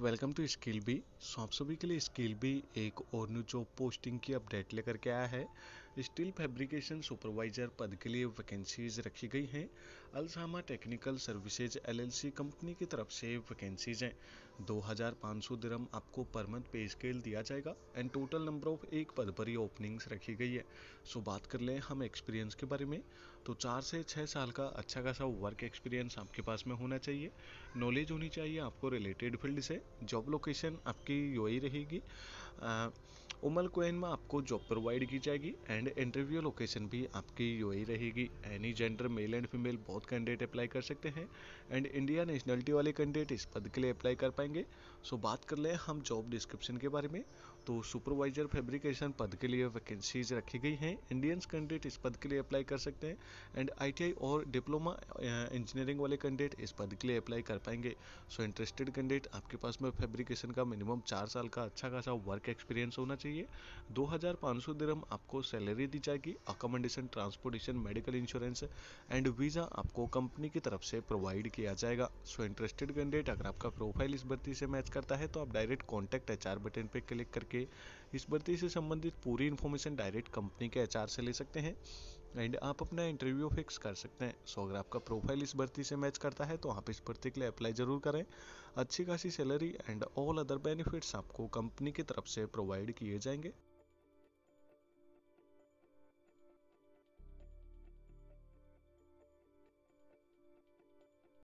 welcome to Skill Bee so आप सभी के लिए स्किल बी एक और न्यू जॉब पोस्टिंग की अपडेट लेकर के आया है स्टील फैब्रिकेशन सुपरवाइजर पद के लिए वैकेंसीज रखी गई हैं अलसामा टेक्निकल सर्विसेज एलएलसी कंपनी की तरफ से वैकेंसीज हैं 2500 दिरहम आपको पर मंथ पे स्केल दिया जाएगा एंड टोटल नंबर ऑफ एक पद पर ही ओपनिंग्स रखी गई है सो बात कर लें हम एक्सपीरियंस के बारे में तो चार से छः साल का अच्छा खासा वर्क एक्सपीरियंस आपके पास में होना चाहिए नॉलेज होनी चाहिए आपको रिलेटेड फील्ड से जॉब लोकेशन आपकी यू रहेगी उमल कोइन में आपको जॉब प्रोवाइड की जाएगी एंड इंटरव्यू लोकेशन भी आपकी ही रहेगी any gender male and female बहुत कैंडिडेट अप्लाई कर सकते हैं एंड इंडिया नेशनलिटी वाले कैंडिडेट इस पद के लिए अप्लाई कर पाएंगे सो बात कर लें हम जॉब डिस्क्रिप्शन के बारे में तो सुपरवाइजर फेब्रिकेशन पद के लिए वैकेंसीज रखी गई हैं इंडियंस कैंडिडेट इस पद के लिए अप्लाई कर सकते हैं एंड आई और डिप्लोमा इंजीनियरिंग वाले कैंडिडेट इस पद के लिए अप्लाई कर पाएंगे सो इंटरेस्टेड कैंडिडेट आपके पास में फेब्रिकेशन का मिनिमम चार साल का अच्छा खासा वर्क एक्सपीरियंस होना चाहिए चाहिए 2500 दिरहम आपको सैलरी दी जाएगी accommodation transportation medical insurance and visa आपको कंपनी की तरफ से प्रोवाइड किया जाएगा सो इंटरेस्टेड कैंडिडेट अगर आपका प्रोफाइल इस भर्ती से मैच करता है तो आप डायरेक्ट कॉन्टैक्ट एच बटन पर क्लिक करके इस भर्ती से संबंधित पूरी इन्फॉर्मेशन डायरेक्ट कंपनी के एच से ले सकते हैं एंड आप अपना इंटरव्यू फिक्स कर सकते हैं सो अगर आपका प्रोफाइल इस भर्ती से मैच करता है तो आप इस भर्ती के लिए अप्लाई ज़रूर करें अच्छी खासी salary and all other benefits आपको कंपनी की तरफ से प्रोवाइड किए जाएंगे